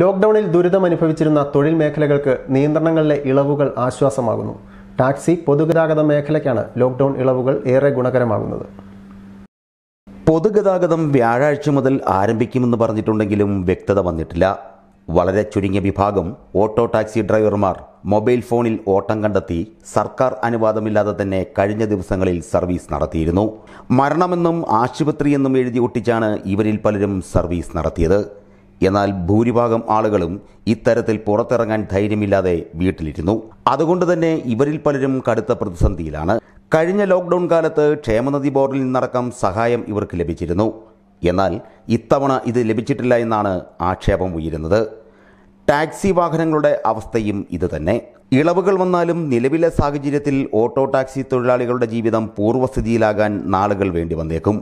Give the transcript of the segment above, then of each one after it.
ലോക്ക്ഡൌണിൽ ദുരിതമനുഭവിച്ചിരുന്ന തൊഴിൽ മേഖലകൾക്ക് നിയന്ത്രണങ്ങളിലെ ഇളവുകൾ ആശ്വാസമാകുന്നു ടാക്സി പൊതുഗതാഗത മേഖലയ്ക്കാണ് ലോക്ക്ഡൌൺ ഇളവുകൾ ഏറെ ഗുണകരമാകുന്നത് പൊതുഗതാഗതം വ്യാഴാഴ്ച മുതൽ ആരംഭിക്കുമെന്ന് പറഞ്ഞിട്ടുണ്ടെങ്കിലും വ്യക്തത വന്നിട്ടില്ല വളരെ ചുരുങ്ങിയ വിഭാഗം ഓട്ടോ ടാക്സി ഡ്രൈവർമാർ മൊബൈൽ ഫോണിൽ ഓട്ടം കണ്ടെത്തി സർക്കാർ അനുവാദമില്ലാതെ തന്നെ കഴിഞ്ഞ ദിവസങ്ങളിൽ സർവീസ് നടത്തിയിരുന്നു മരണമെന്നും ആശുപത്രിയെന്നും എഴുതി ഒട്ടിച്ചാണ് ഇവരിൽ പലരും സർവീസ് നടത്തിയത് എന്നാൽ ഭൂരിഭാഗം ആളുകളും ഇത്തരത്തിൽ പുറത്തിറങ്ങാൻ ധൈര്യമില്ലാതെ വീട്ടിലിരുന്നു അതുകൊണ്ട് തന്നെ ഇവരിൽ പലരും കടുത്ത പ്രതിസന്ധിയിലാണ് കഴിഞ്ഞ ലോക്ക്ഡൗൺ കാലത്ത് ക്ഷേമനദി ബോർഡിൽ നിന്നടക്കം സഹായം ഇവർക്ക് ലഭിച്ചിരുന്നു എന്നാൽ ഇത്തവണ ഇത് ലഭിച്ചിട്ടില്ല എന്നാണ് ആക്ഷേപം ഉയരുന്നത് ടാക്സി വാഹനങ്ങളുടെ അവസ്ഥയും ഇതുതന്നെ ഇളവുകൾ വന്നാലും നിലവിലെ സാഹചര്യത്തിൽ ഓട്ടോ ടാക്സി തൊഴിലാളികളുടെ ജീവിതം പൂർവ്വസ്ഥിതിയിലാകാൻ നാളുകൾ വേണ്ടി വന്നേക്കും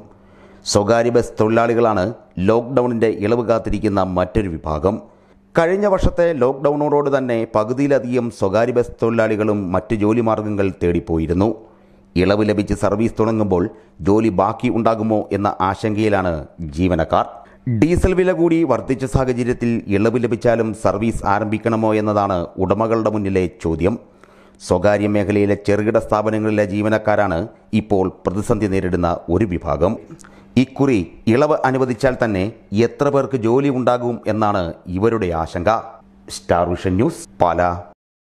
സ്വകാര്യ ബസ് തൊഴിലാളികളാണ് ലോക്ക്ഡൗണിൻ്റെ ഇളവ് കാത്തിരിക്കുന്ന മറ്റൊരു വിഭാഗം കഴിഞ്ഞ വർഷത്തെ ലോക്ക്ഡൗണോട് തന്നെ പകുതിയിലധികം സ്വകാര്യ ബസ് തൊഴിലാളികളും മറ്റ് ജോലി മാർഗങ്ങൾ തേടിപ്പോയിരുന്നു ഇളവ് ലഭിച്ച് സർവീസ് തുടങ്ങുമ്പോൾ ജോലി ബാക്കി ഉണ്ടാകുമോ എന്ന ആശങ്കയിലാണ് ജീവനക്കാർ ഡീസൽ വില കൂടി വർദ്ധിച്ച സാഹചര്യത്തിൽ ഇളവ് ലഭിച്ചാലും സർവീസ് ആരംഭിക്കണമോ എന്നതാണ് ഉടമകളുടെ മുന്നിലെ ചോദ്യം സ്വകാര്യ മേഖലയിലെ ചെറുകിട സ്ഥാപനങ്ങളിലെ ജീവനക്കാരാണ് ഇപ്പോൾ പ്രതിസന്ധി നേരിടുന്ന ഒരു വിഭാഗം ഇക്കുറി ഇളവ് അനുവദിച്ചാൽ തന്നെ എത്ര പേർക്ക് ജോലി ഉണ്ടാകും എന്നാണ് ഇവരുടെ ആശങ്ക സ്റ്റാർ വിഷൻ ന്യൂസ് പാലാ